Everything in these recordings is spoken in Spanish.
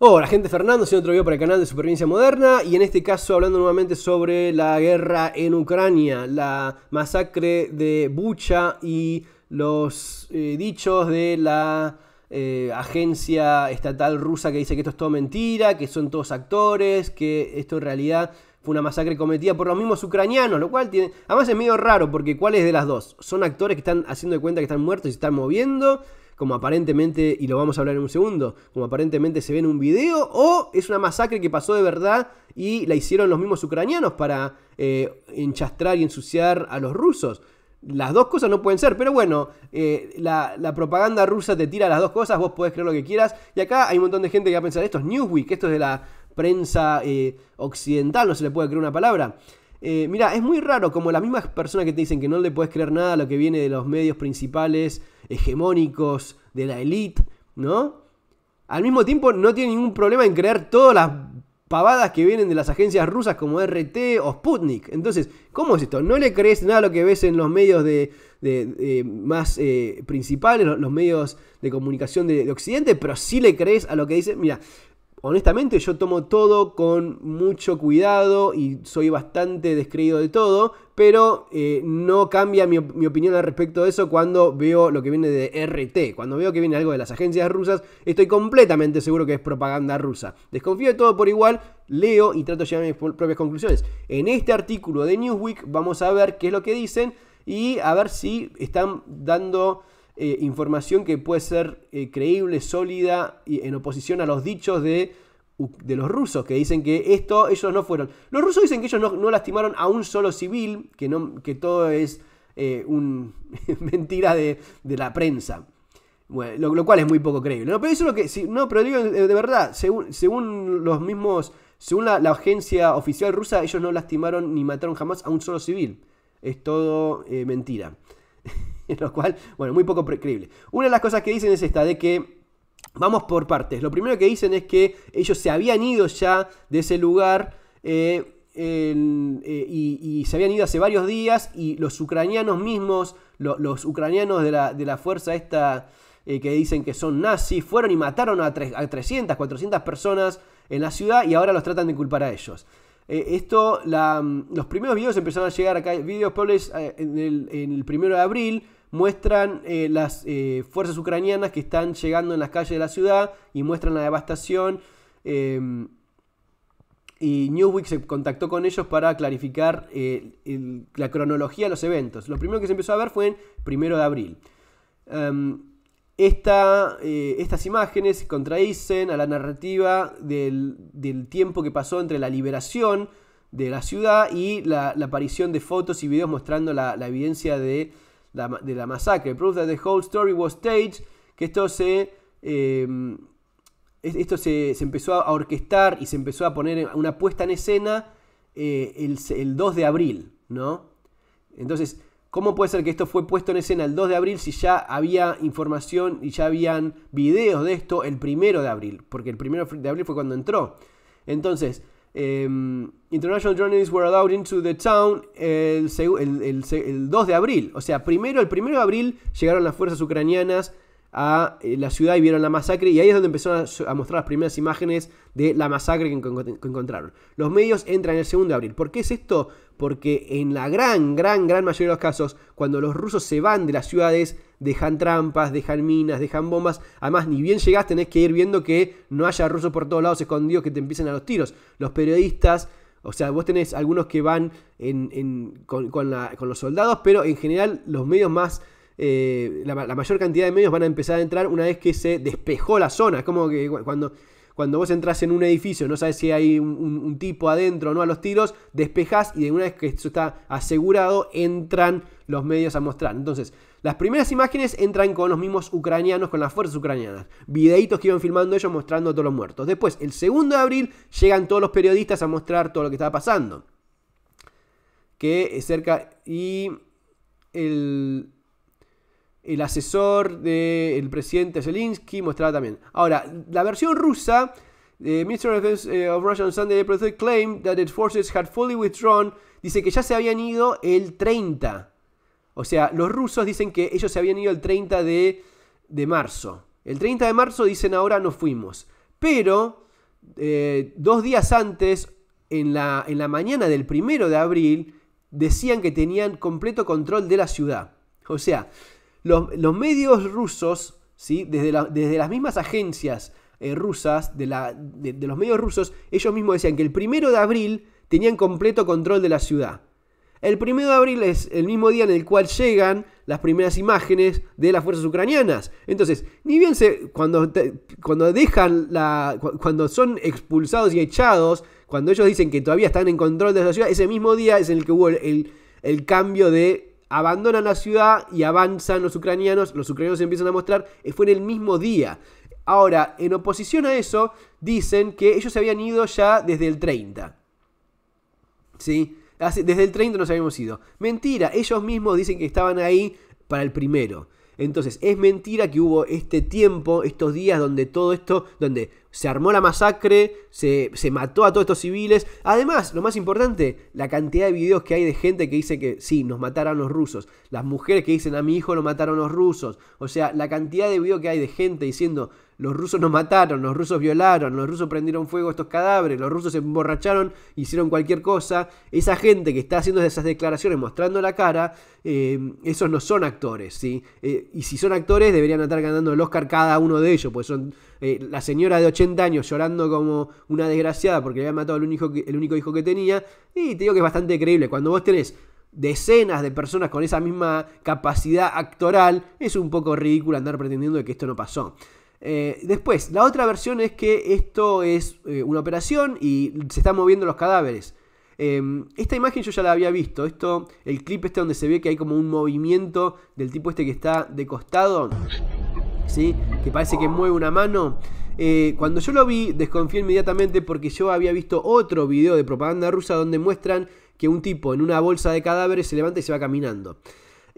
Hola gente, Fernando, soy otro video para el canal de Supervivencia Moderna y en este caso hablando nuevamente sobre la guerra en Ucrania, la masacre de Bucha y los eh, dichos de la eh, agencia estatal rusa que dice que esto es todo mentira, que son todos actores, que esto en realidad fue una masacre cometida por los mismos ucranianos, lo cual tiene... Además es medio raro porque ¿cuáles de las dos? ¿Son actores que están haciendo de cuenta que están muertos y se están moviendo? como aparentemente, y lo vamos a hablar en un segundo, como aparentemente se ve en un video, o es una masacre que pasó de verdad y la hicieron los mismos ucranianos para eh, enchastrar y ensuciar a los rusos. Las dos cosas no pueden ser, pero bueno, eh, la, propaganda rusa te tira las dos cosas, vos podés creer lo que quieras. Y acá hay un montón de gente que va a pensar, esto es Newsweek, esto es de la prensa eh, occidental, no se le puede creer una palabra. Eh, mira, es muy raro, como las mismas personas que te dicen que no le puedes creer nada a lo que viene de los medios principales, hegemónicos, de la élite, ¿no? Al mismo tiempo no tiene ningún problema en creer todas las pavadas que vienen de las agencias rusas como RT o Sputnik. Entonces, ¿cómo es esto? ¿No le crees nada a lo que ves en los medios de, eh, más eh, principales, los medios de comunicación de, Occidente, pero sí le crees a lo que dice? Mira, honestamente yo tomo todo con mucho cuidado y soy bastante descreído de todo, pero eh, no cambia mi, mi, opinión al respecto de eso cuando veo lo que viene de RT. Cuando veo que viene algo de las agencias rusas, estoy completamente seguro que es propaganda rusa. Desconfío de todo por igual, leo y trato de llegar a mis propias conclusiones. En este artículo de Newsweek vamos a ver qué es lo que dicen y a ver si están dando... Eh, información que puede ser eh, creíble, sólida y en oposición a los dichos de, los rusos que dicen que esto ellos no fueron. Los rusos dicen que ellos no, lastimaron a un solo civil, que, no, que todo es eh, mentira de, la prensa. lo, cual es muy poco creíble. No, pero eso lo que. no, pero digo eh, de verdad, según, los mismos. Según la, agencia oficial rusa, ellos no lastimaron ni mataron jamás a un solo civil. Es todo mentira. En lo cual, bueno, muy poco creíble. Una de las cosas que dicen es esta, de que vamos por partes. Lo primero que dicen es que ellos se habían ido ya de ese lugar. Eh, eh, y, se habían ido hace varios días y los ucranianos mismos, los ucranianos de la, fuerza esta eh, que dicen que son nazis, fueron y mataron a, 300, 400 personas en la ciudad y ahora los tratan de culpar a ellos. esto, los primeros videos empezaron a llegar acá, videos publish en el, en el primero de abril, muestran eh, las eh, fuerzas ucranianas que están llegando en las calles de la ciudad y muestran la devastación. Eh, y Newsweek se contactó con ellos para clarificar la cronología de los eventos. Lo primero que se empezó a ver fue en primero de abril. Em, estas imágenes contradicen a la narrativa del, tiempo que pasó entre la liberación de la ciudad y la, aparición de fotos y videos mostrando la evidencia de de la masacre. Proof that the whole story was staged. Que esto se. Em, esto se, empezó a orquestar y se empezó a poner una puesta en escena eh, el, el 2 de abril, ¿no? Entonces, ¿Cómo puede ser que esto fue puesto en escena el 2 de abril si ya había información y ya habían videos de esto el 1 de abril? Porque el 1 de abril fue cuando entró. Entonces, Em, International Journalists were allowed into the town el, 2 de abril. O sea, primero, el 1 de abril llegaron las fuerzas ucranianas a eh, la ciudad y vieron la masacre y ahí es donde empezaron a, mostrar las primeras imágenes de la masacre que, que, encontraron. Los medios entran el 2 de abril. ¿Por qué es esto? Porque en la gran, gran, gran mayoría de los casos, cuando los rusos se van de las ciudades, dejan trampas, dejan minas, dejan bombas. Además, ni bien llegás, tenés que ir viendo que no haya rusos por todos lados escondidos que te empiecen a los tiros. Los periodistas. O sea, vos tenés algunos que van con, los soldados, pero en general los medios más eh, la, mayor cantidad de medios van a empezar a entrar una vez que se despejó la zona. Es como que cuando, cuando vos entras en un edificio, no sabes si hay un, tipo adentro o no a los tiros, despejas y de una vez que eso está asegurado, entran los medios a mostrar. Entonces, las primeras imágenes entran con los mismos ucranianos, con las fuerzas ucranianas. Videitos que iban filmando ellos mostrando a todos los muertos. Después, el 2 de abril, llegan todos los periodistas a mostrar todo lo que estaba pasando. Que cerca. Y el el asesor del presidente Zelensky mostraba también. Ahora, la versión rusa, eh, the of Defense eh, of that its forces had fully withdrawn, dice que ya se habían ido el 30 o sea, los rusos dicen que ellos se habían ido el 30 de, marzo. El 30 de marzo dicen ahora no fuimos. Pero eh, dos días antes, en la, en la mañana del primero de abril, decían que tenían completo control de la ciudad. O sea, los, medios rusos, ¿sí? desde, desde las mismas agencias eh, rusas, de, la, de los medios rusos, ellos mismos decían que el primero de abril tenían completo control de la ciudad. El 1 de abril es el mismo día en el cual llegan las primeras imágenes de las fuerzas ucranianas. Entonces, ni bien se, cuando, cuando dejan la, cuando son expulsados y echados, cuando ellos dicen que todavía están en control de la ciudad, ese mismo día es en el que hubo el, cambio de abandonan la ciudad y avanzan los ucranianos, los ucranianos empiezan a mostrar, eh, fue en el mismo día. Ahora, en oposición a eso, dicen que ellos se habían ido ya desde el 30. ¿Sí? desde el 30 nos habíamos ido. Mentira, ellos mismos dicen que estaban ahí para el primero. Entonces, es mentira que hubo este tiempo, estos días donde todo esto, donde se armó la masacre, se, se, mató a todos estos civiles. Además, lo más importante, la cantidad de videos que hay de gente que dice que sí, nos mataron los rusos. Las mujeres que dicen a mi hijo lo mataron los rusos. O sea, la cantidad de videos que hay de gente diciendo los rusos nos mataron, los rusos violaron, los rusos prendieron fuego a estos cadáveres, los rusos se emborracharon, hicieron cualquier cosa. Esa gente que está haciendo esas declaraciones mostrando la cara, eh, esos no son actores, ¿sí? Eh, y si son actores deberían estar ganando el Oscar cada uno de ellos, pues son eh, la señora de 80 años llorando como una desgraciada porque le había matado al único, el único hijo que tenía. Y te digo que es bastante creíble. Cuando vos tenés decenas de personas con esa misma capacidad actoral, es un poco ridículo andar pretendiendo que esto no pasó. Eh, después, la otra versión es que esto es eh, una operación y se están moviendo los cadáveres. Em, esta imagen yo ya la había visto. Esto, el clip este donde se ve que hay como un movimiento del tipo este que está de costado. ¿Sí? Que parece que mueve una mano. Eh, cuando yo lo vi, desconfié inmediatamente porque yo había visto otro video de propaganda rusa donde muestran que un tipo en una bolsa de cadáveres se levanta y se va caminando.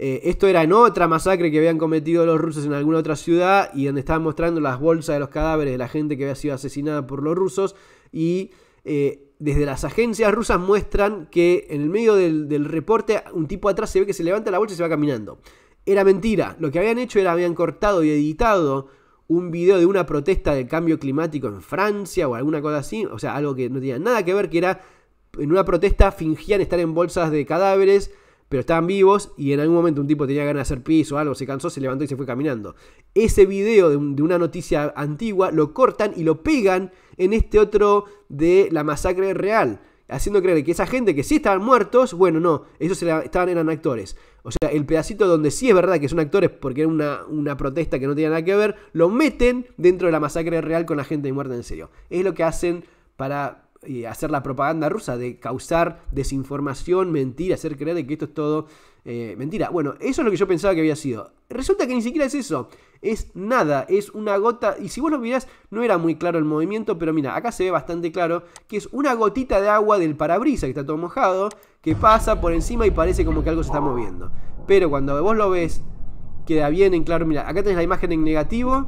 Eh, esto era en otra masacre que habían cometido los rusos en alguna otra ciudad y donde estaban mostrando las bolsas de los cadáveres de la gente que había sido asesinada por los rusos y eh, desde las agencias rusas muestran que en el medio del, del reporte un tipo atrás se ve que se levanta la bolsa y se va caminando. Era mentira, lo que habían hecho era habían cortado y editado un video de una protesta de cambio climático en Francia o alguna cosa así, o sea, algo que no tenía nada que ver, que era en una protesta fingían estar en bolsas de cadáveres pero estaban vivos y en algún momento un tipo tenía ganas de hacer piso o algo, se cansó, se levantó y se fue caminando. Ese video de, una noticia antigua lo cortan y lo pegan en este otro de la masacre real, haciendo creer que esa gente que sí estaban muertos, bueno, no, esos estaban, eran actores. O sea, el pedacito donde sí es verdad que son actores porque era una, una protesta que no tenía nada que ver, lo meten dentro de la masacre real con la gente muerta en serio. Es lo que hacen para hacer la propaganda rusa, de causar desinformación, mentira, hacer creer que esto es todo eh, mentira. Bueno, eso es lo que yo pensaba que había sido. Resulta que ni siquiera es eso. Es nada, es una gota. Y si vos lo mirás, no era muy claro el movimiento, pero mira, acá se ve bastante claro que es una gotita de agua del parabrisa, que está todo mojado, que pasa por encima y parece como que algo se está moviendo. Pero cuando vos lo ves, queda bien en claro. Mira, acá tenés la imagen en negativo.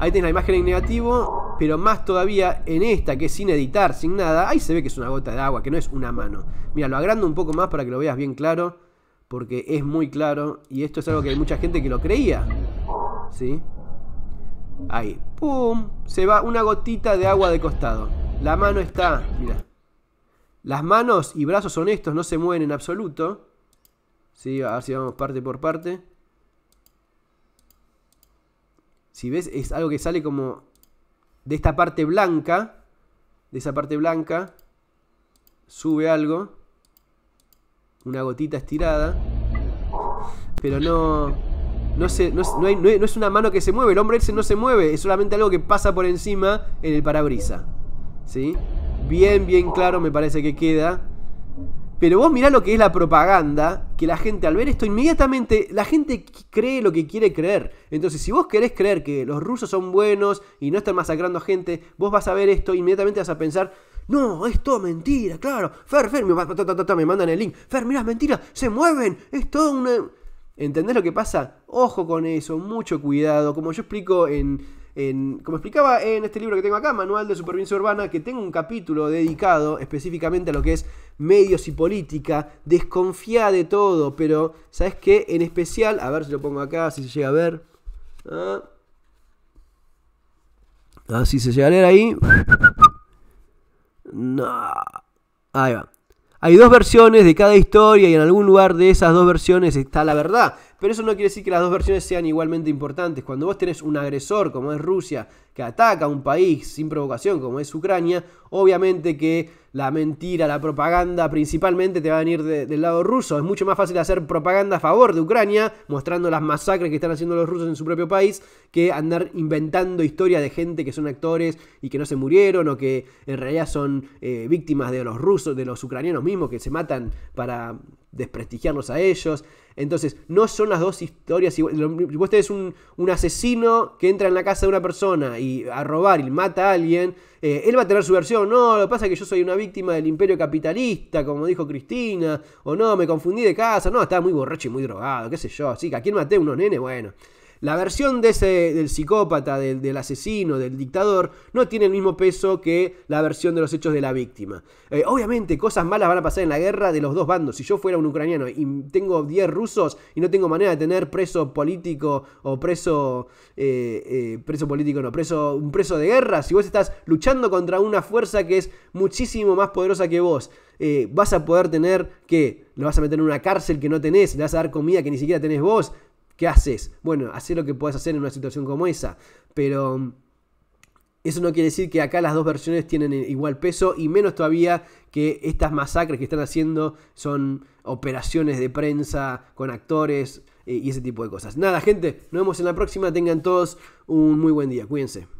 Ahí tenés la imagen en negativo pero más todavía en esta que es sin editar, sin nada, ahí se ve que es una gota de agua, que no es una mano. Mira, lo agrando un poco más para que lo veas bien claro, porque es muy claro y esto es algo que hay mucha gente que lo creía. ¿Sí? Ahí, pum, se va una gotita de agua de costado. La mano está, mira. Las manos y brazos son estos, no se mueven en absoluto. Sí, a ver si vamos parte por parte. Si ves, es algo que sale como de esta parte blanca, de esa parte blanca, sube algo, una gotita estirada, pero no, no, es una mano que se mueve, el hombre ese no se mueve, es solamente algo que pasa por encima en el parabrisa. ¿sí? Bien, bien claro me parece que queda pero vos mirá lo que es la propaganda, que la gente al ver esto inmediatamente, la gente cree lo que quiere creer. Entonces, si vos querés creer que los rusos son buenos y no están masacrando gente, vos vas a ver esto, inmediatamente vas a pensar, no, es todo mentira, claro. Fer, Fer, me, me mandan el link. Fer, mirá, es mentira, se mueven, es todo una... ¿Entendés lo que pasa? Ojo con eso, mucho cuidado. Como yo explico en como explicaba en este libro que tengo acá, Manual de Supervivencia Urbana, que tengo un capítulo dedicado específicamente a lo que es medios y política, desconfía de todo, pero ¿sabes qué? En especial, a ver si lo pongo acá, si se llega a ver. Ah, ah si se llega a leer ahí. No. Ahí va. Hay dos versiones de cada historia y en algún lugar de esas dos versiones está la verdad pero eso no quiere decir que las dos versiones sean igualmente importantes. Cuando vos tenés un agresor como es Rusia, que ataca a un país sin provocación como es Ucrania, obviamente que la mentira, la propaganda principalmente te va a venir del lado ruso. Es mucho más fácil hacer propaganda a favor de Ucrania, mostrando las masacres que están haciendo los rusos en su propio país, que andar inventando historias de gente que son actores y que no se murieron o que en realidad son eh, víctimas de los rusos, de los ucranianos mismos, que se matan para desprestigiarlos a ellos. Entonces, no son las dos historias si Vos tenés un, asesino que entra en la casa de una persona y a robar y mata a alguien. Eh, él va a tener su versión. No, lo que pasa es que yo soy una víctima del imperio capitalista, como dijo Cristina. O no, me confundí de casa. No, estaba muy borracho y muy drogado, qué sé yo. Así que a quién maté unos nenes, bueno. La versión de ese, del psicópata, del, asesino, del dictador, no tiene el mismo peso que la versión de los hechos de la víctima. Eh, obviamente, cosas malas van a pasar en la guerra de los dos bandos. Si yo fuera un ucraniano y tengo 10 rusos y no tengo manera de tener preso político o preso. Eh, eh, preso político, no, preso, un preso de guerra, si vos estás luchando contra una fuerza que es muchísimo más poderosa que vos. vas a poder tener que lo vas a meter en una cárcel que no tenés, le vas a dar comida que ni siquiera tenés vos, ¿Qué haces? Bueno, haces lo que puedes hacer en una situación como esa, pero mm, eso no quiere decir que acá las dos versiones tienen eh, igual peso y menos todavía que estas masacres que están haciendo son operaciones de prensa con actores eh, y ese tipo de cosas. Nada, gente, nos vemos en la próxima. Tengan todos un muy buen día. Cuídense.